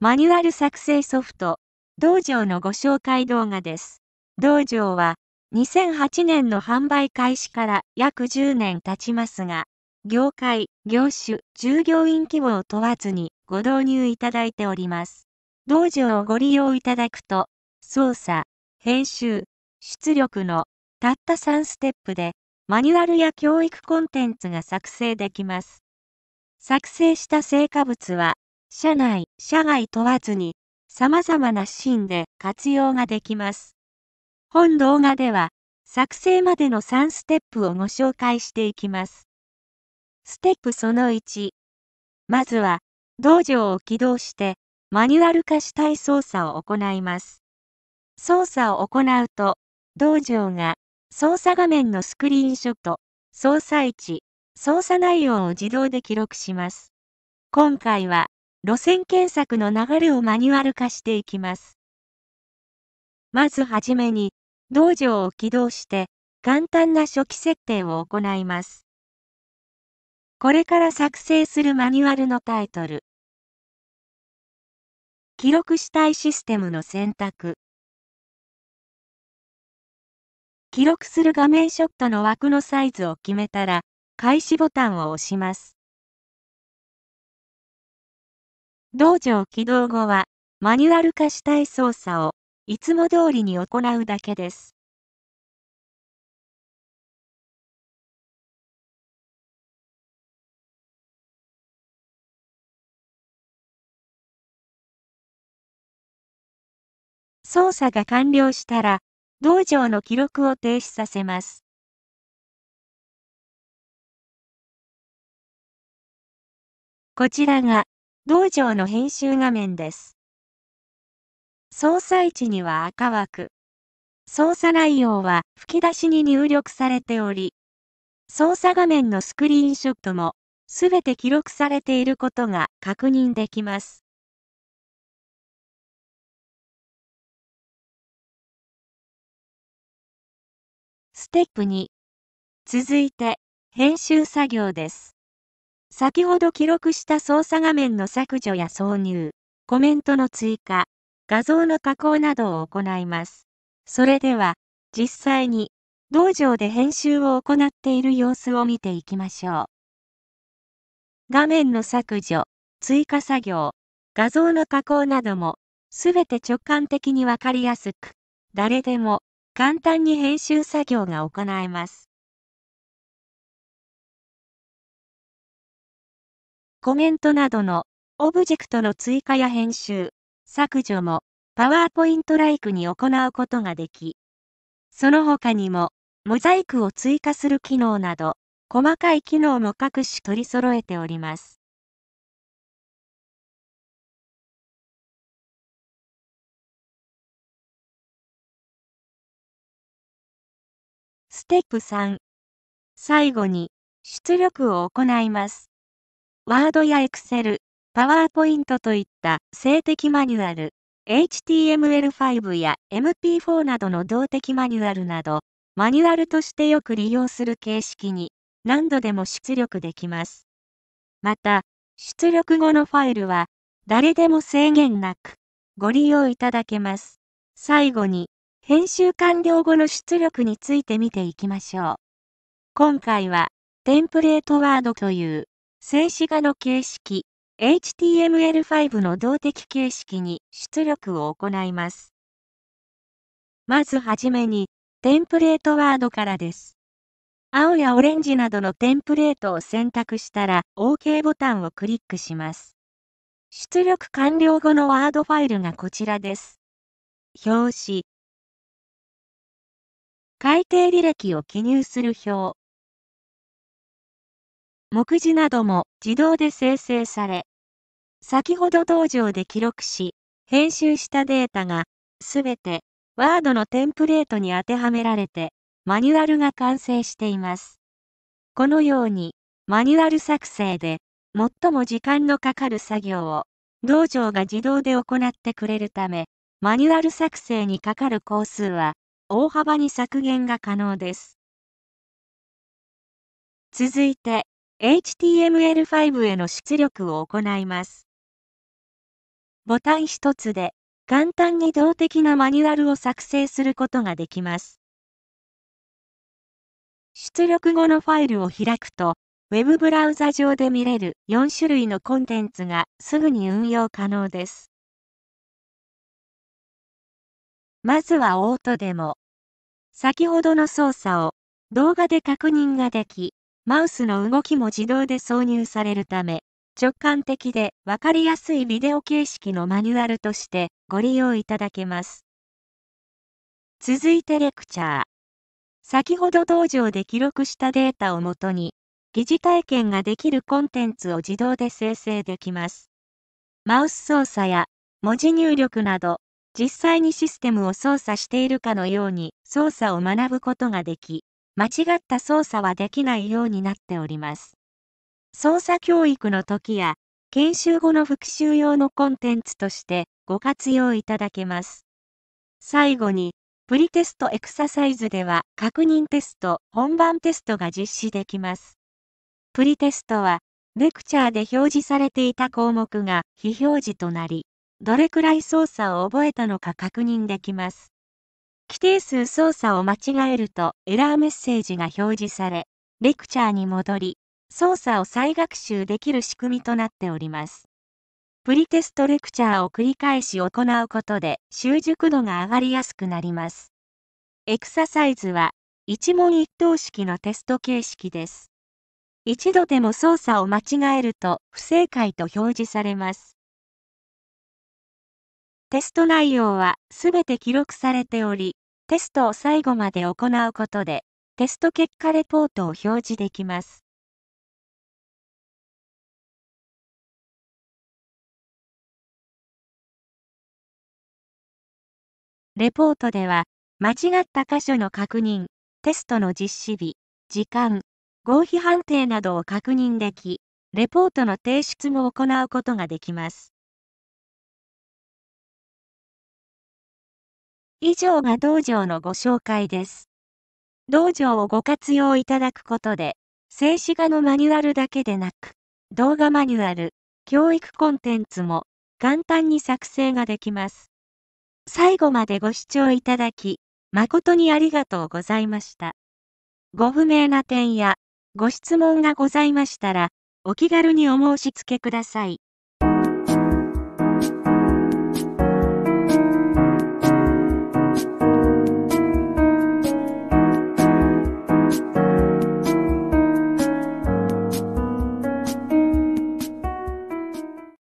マニュアル作成ソフト、道場のご紹介動画です。道場は、2008年の販売開始から約10年経ちますが、業界、業種、従業員規模を問わずにご導入いただいております。道場をご利用いただくと、操作、編集、出力のたった3ステップで、マニュアルや教育コンテンツが作成できます。作成した成果物は、社内、社外問わずに、様々なシーンで活用ができます。本動画では、作成までの3ステップをご紹介していきます。ステップその1。まずは、道場を起動して、マニュアル化したい操作を行います。操作を行うと、道場が操作画面のスクリーンショット、操作位置、操作内容を自動で記録します。今回は路線検索の流れをマニュアル化していきます。まずはじめに、道場を起動して、簡単な初期設定を行います。これから作成するマニュアルのタイトル、記録したいシステムの選択、記録する画面ショットの枠のサイズを決めたら、開始ボタンを押します。道場起動後は、マニュアル化したい操作を、いつも通りに行うだけです。操作が完了したら、道場の記録を停止させます。こちらが道場の編集画面です。操作位置には赤枠。操作内容は吹き出しに入力されており、操作画面のスクリーンショットもすべて記録されていることが確認できます。ステップ2。続いて、編集作業です。先ほど記録した操作画面の削除や挿入、コメントの追加、画像の加工などを行います。それでは、実際に、道場で編集を行っている様子を見ていきましょう。画面の削除、追加作業、画像の加工なども、すべて直感的にわかりやすく、誰でも簡単に編集作業が行えます。コメントなどのオブジェクトの追加や編集、削除もパワーポイントライクに行うことができ、その他にもモザイクを追加する機能など、細かい機能も各種取り揃えております。ステップ3最後に出力を行います。ワードやエクセル、パワーポイントといった性的マニュアル、HTML5 や MP4 などの動的マニュアルなど、マニュアルとしてよく利用する形式に何度でも出力できます。また、出力後のファイルは誰でも制限なくご利用いただけます。最後に、編集完了後の出力について見ていきましょう。今回は、テンプレートワードという静止画の形式、HTML5 の動的形式に出力を行います。まずはじめに、テンプレートワードからです。青やオレンジなどのテンプレートを選択したら OK ボタンをクリックします。出力完了後のワードファイルがこちらです。表紙。改定履歴を記入する表。目次なども自動で生成され、先ほど道場で記録し、編集したデータが、すべて、ワードのテンプレートに当てはめられて、マニュアルが完成しています。このように、マニュアル作成で、最も時間のかかる作業を、道場が自動で行ってくれるため、マニュアル作成にかかる工数は、大幅に削減が可能です。続いて、HTML5 への出力を行います。ボタン一つで簡単に動的なマニュアルを作成することができます。出力後のファイルを開くと、Web ブラウザ上で見れる4種類のコンテンツがすぐに運用可能です。まずはオートデモ。先ほどの操作を動画で確認ができ、マウスの動きも自動で挿入されるため、直感的でわかりやすいビデオ形式のマニュアルとしてご利用いただけます。続いてレクチャー。先ほど道場で記録したデータをもとに、疑似体験ができるコンテンツを自動で生成できます。マウス操作や文字入力など、実際にシステムを操作しているかのように操作を学ぶことができ、間違った操作はできないようになっております。操作教育の時や、研修後の復習用のコンテンツとしてご活用いただけます。最後に、プリテストエクササイズでは確認テスト、本番テストが実施できます。プリテストは、レクチャーで表示されていた項目が非表示となり、どれくらい操作を覚えたのか確認できます。規定数操作を間違えるとエラーメッセージが表示され、レクチャーに戻り、操作を再学習できる仕組みとなっております。プリテストレクチャーを繰り返し行うことで習熟度が上がりやすくなります。エクササイズは一問一答式のテスト形式です。一度でも操作を間違えると不正解と表示されます。テスト内容はすべて記録されており、テストを最後まで行うことで、テスト結果レポートを表示できます。レポートでは、間違った箇所の確認、テストの実施日、時間、合否判定などを確認でき、レポートの提出も行うことができます。以上が道場のご紹介です。道場をご活用いただくことで、静止画のマニュアルだけでなく、動画マニュアル、教育コンテンツも簡単に作成ができます。最後までご視聴いただき、誠にありがとうございました。ご不明な点やご質問がございましたら、お気軽にお申し付けください。